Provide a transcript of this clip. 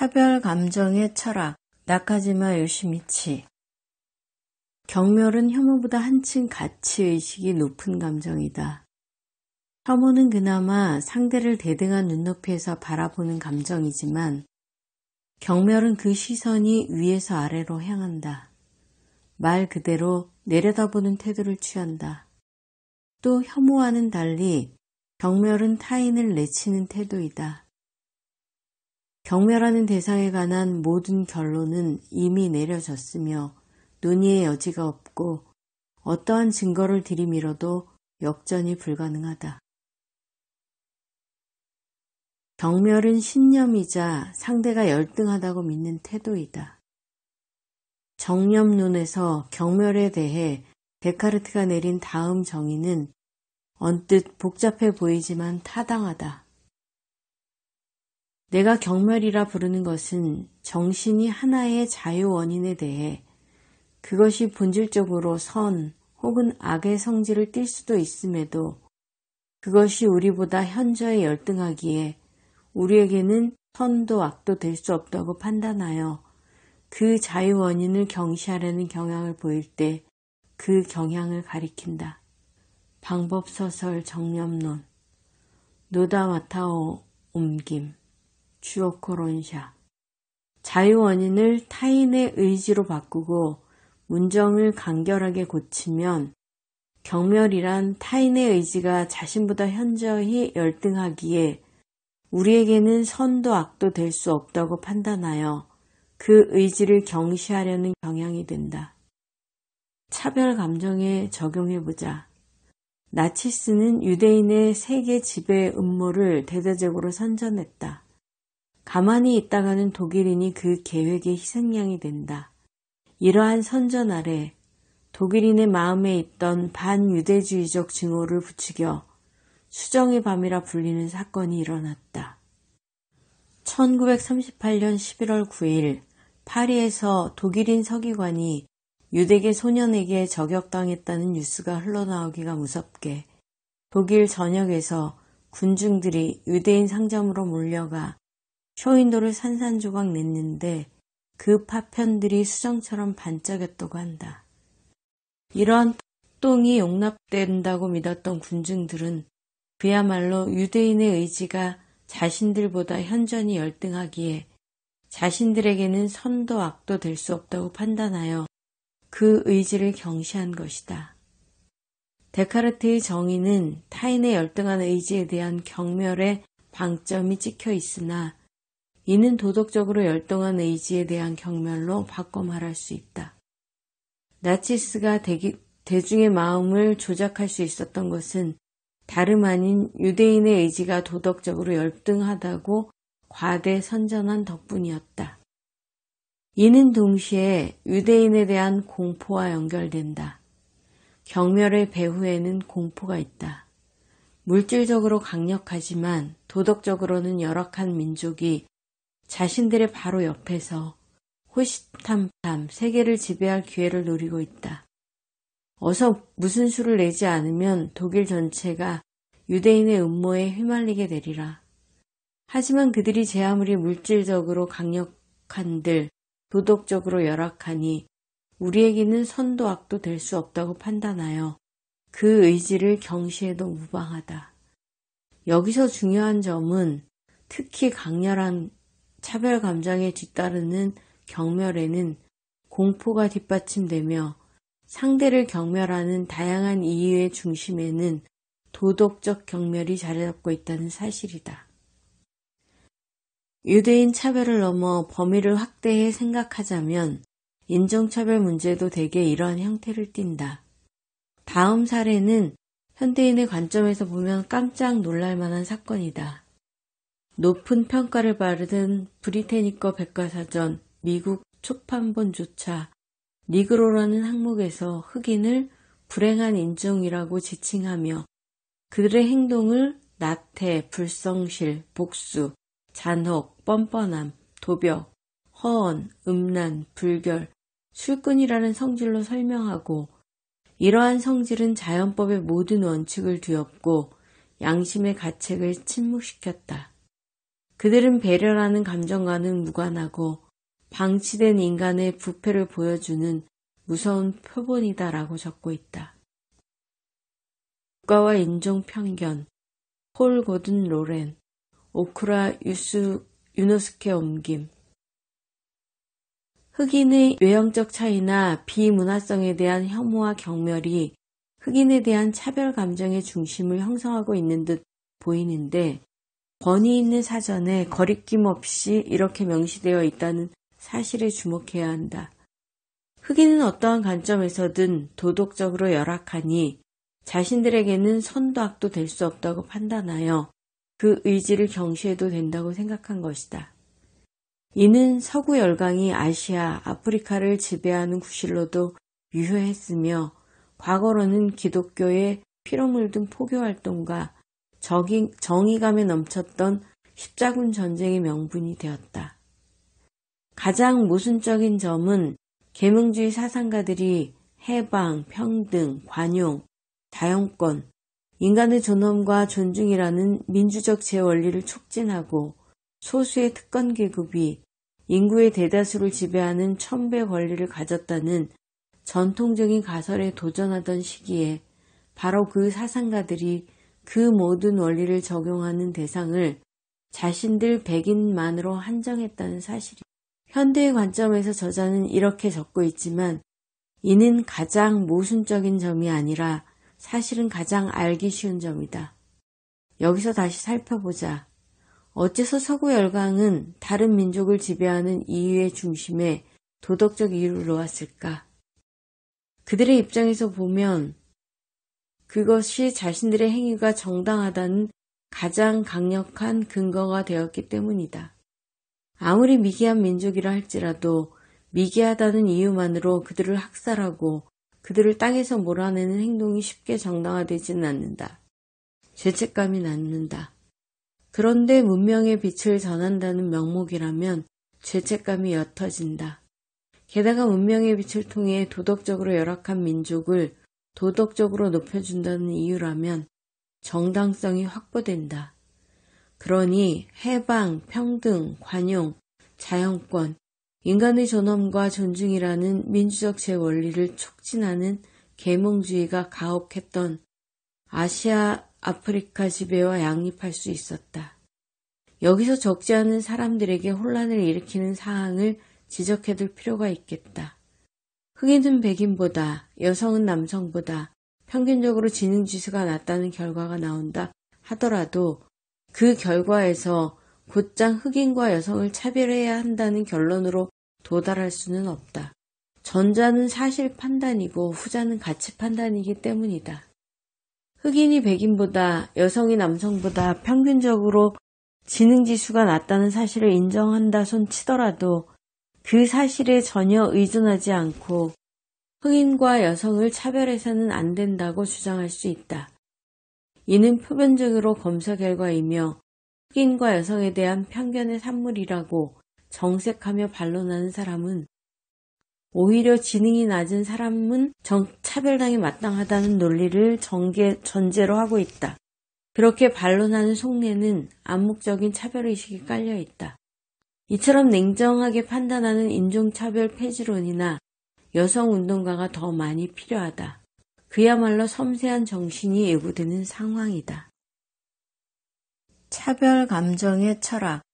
차별 감정의 철학 나카지마 요시미치 경멸은 혐오보다 한층 가치의식이 높은 감정이다. 혐오는 그나마 상대를 대등한 눈높이에서 바라보는 감정이지만 경멸은 그 시선이 위에서 아래로 향한다. 말 그대로 내려다보는 태도를 취한다. 또 혐오와는 달리 경멸은 타인을 내치는 태도이다. 경멸하는 대상에 관한 모든 결론은 이미 내려졌으며 논의의 여지가 없고 어떠한 증거를 들이밀어도 역전이 불가능하다. 경멸은 신념이자 상대가 열등하다고 믿는 태도이다. 정념론에서 경멸에 대해 데카르트가 내린 다음 정의는 언뜻 복잡해 보이지만 타당하다. 내가 경멸이라 부르는 것은 정신이 하나의 자유 원인에 대해 그것이 본질적으로 선 혹은 악의 성질을 띨 수도 있음에도 그것이 우리보다 현저히 열등하기에 우리에게는 선도 악도 될 수 없다고 판단하여 그 자유 원인을 경시하려는 경향을 보일 때 그 경향을 가리킨다. 방법서설 정념론 노다와타오 옮김 주어코론샤. 자유원인을 타인의 의지로 바꾸고 문정을 간결하게 고치면 경멸이란 타인의 의지가 자신보다 현저히 열등하기에 우리에게는 선도 악도 될 수 없다고 판단하여 그 의지를 경시하려는 경향이 된다. 차별 감정에 적용해보자. 나치스는 유대인의 세계 지배 음모를 대대적으로 선전했다. 가만히 있다가는 독일인이 그 계획의 희생양이 된다. 이러한 선전 아래 독일인의 마음에 있던 반유대주의적 증오를 부추겨 수정의 밤이라 불리는 사건이 일어났다. 1938년 11월 9일 파리에서 독일인 서기관이 유대계 소년에게 저격당했다는 뉴스가 흘러나오기가 무섭게 독일 전역에서 군중들이 유대인 상점으로 몰려가 초인도를 산산조각 냈는데 그 파편들이 수정처럼 반짝였다고 한다. 이러한 똥이 용납된다고 믿었던 군중들은 그야말로 유대인의 의지가 자신들보다 현저히 열등하기에 자신들에게는 선도 악도 될 수 없다고 판단하여 그 의지를 경시한 것이다. 데카르트의 정의는 타인의 열등한 의지에 대한 경멸의 방점이 찍혀 있으나 이는 도덕적으로 열등한 의지에 대한 경멸로 바꿔 말할 수 있다. 나치스가 대기, 대중의 마음을 조작할 수 있었던 것은 다름 아닌 유대인의 의지가 도덕적으로 열등하다고 과대 선전한 덕분이었다. 이는 동시에 유대인에 대한 공포와 연결된다. 경멸의 배후에는 공포가 있다. 물질적으로 강력하지만 도덕적으로는 열악한 민족이 자신들의 바로 옆에서 호시탐탐 세계를 지배할 기회를 노리고 있다. 어서 무슨 수를 내지 않으면 독일 전체가 유대인의 음모에 휘말리게 되리라. 하지만 그들이 제 아무리 물질적으로 강력한들 도덕적으로 열악하니 우리에게는 선도 악도 될 수 없다고 판단하여 그 의지를 경시해도 무방하다. 여기서 중요한 점은 특히 강렬한 차별 감정에 뒤따르는 경멸에는 공포가 뒷받침되며 상대를 경멸하는 다양한 이유의 중심에는 도덕적 경멸이 자리잡고 있다는 사실이다. 유대인 차별을 넘어 범위를 확대해 생각하자면 인종차별 문제도 대개 이러한 형태를 띈다. 다음 사례는 현대인의 관점에서 보면 깜짝 놀랄 만한 사건이다. 높은 평가를 받은 브리테니커 백과사전 미국 초판본조차 니그로라는 항목에서 흑인을 불행한 인종이라고 지칭하며 그들의 행동을 나태, 불성실, 복수, 잔혹, 뻔뻔함, 도벽, 허언, 음란, 불결, 술꾼이라는 성질로 설명하고 이러한 성질은 자연법의 모든 원칙을 뒤엎고 양심의 가책을 침묵시켰다. 그들은 배려라는 감정과는 무관하고 방치된 인간의 부패를 보여주는 무서운 표본이다라고 적고 있다. 국가와 인종 편견, 폴 고든 로렌, 오크라 유스, 유노스케 옮김. 흑인의 외형적 차이나 비문화성에 대한 혐오와 경멸이 흑인에 대한 차별 감정의 중심을 형성하고 있는 듯 보이는데 권위 있는 사전에 거리낌 없이 이렇게 명시되어 있다는 사실에 주목해야 한다. 흑인은 어떠한 관점에서든 도덕적으로 열악하니 자신들에게는 선도 악도 될 수 없다고 판단하여 그 의지를 경시해도 된다고 생각한 것이다. 이는 서구 열강이 아시아, 아프리카를 지배하는 구실로도 유효했으며 과거로는 기독교의 피로물든 포교 활동과 정의, 정의감에 넘쳤던 십자군 전쟁의 명분이 되었다. 가장 모순적인 점은 계몽주의 사상가들이 해방, 평등, 관용, 자연권, 인간의 존엄과 존중이라는 민주적 제원리를 촉진하고 소수의 특권 계급이 인구의 대다수를 지배하는 천배 권리를 가졌다는 전통적인 가설에 도전하던 시기에 바로 그 사상가들이 그 모든 원리를 적용하는 대상을 자신들 백인만으로 한정했다는 사실이 현대의 관점에서 저자는 이렇게 적고 있지만 이는 가장 모순적인 점이 아니라 사실은 가장 알기 쉬운 점이다. 여기서 다시 살펴보자. 어째서 서구 열강은 다른 민족을 지배하는 이유의 중심에 도덕적 이유를 놓았을까? 그들의 입장에서 보면 그것이 자신들의 행위가 정당하다는 가장 강력한 근거가 되었기 때문이다. 아무리 미개한 민족이라 할지라도 미개하다는 이유만으로 그들을 학살하고 그들을 땅에서 몰아내는 행동이 쉽게 정당화되지는 않는다. 죄책감이 낳는다. 그런데 문명의 빛을 전한다는 명목이라면 죄책감이 옅어진다. 게다가 문명의 빛을 통해 도덕적으로 열악한 민족을 도덕적으로 높여준다는 이유라면 정당성이 확보된다. 그러니 해방, 평등, 관용, 자연권, 인간의 존엄과 존중이라는 민주적 제 원리를 촉진하는 계몽주의가 가혹했던 아시아 아프리카 지배와 양립할 수 있었다. 여기서 적지 않은 사람들에게 혼란을 일으키는 사항을 지적해둘 필요가 있겠다. 흑인은 백인보다 여성은 남성보다 평균적으로 지능지수가 낮다는 결과가 나온다 하더라도 그 결과에서 곧장 흑인과 여성을 차별해야 한다는 결론으로 도달할 수는 없다. 전자는 사실 판단이고 후자는 가치 판단이기 때문이다. 흑인이 백인보다 여성이 남성보다 평균적으로 지능지수가 낮다는 사실을 인정한다 손치더라도 그 사실에 전혀 의존하지 않고 흑인과 여성을 차별해서는 안 된다고 주장할 수 있다. 이는 표면적으로 검사 결과이며 흑인과 여성에 대한 편견의 산물이라고 정색하며 반론하는 사람은 오히려 지능이 낮은 사람은 정, 차별당이 마땅하다는 논리를 전개, 전제로 하고 있다. 그렇게 반론하는 속내는 암묵적인 차별의식이 깔려 있다. 이처럼 냉정하게 판단하는 인종차별 폐지론이나 여성운동가가 더 많이 필요하다. 그야말로 섬세한 정신이 예고되는 상황이다. 차별 감정의 철학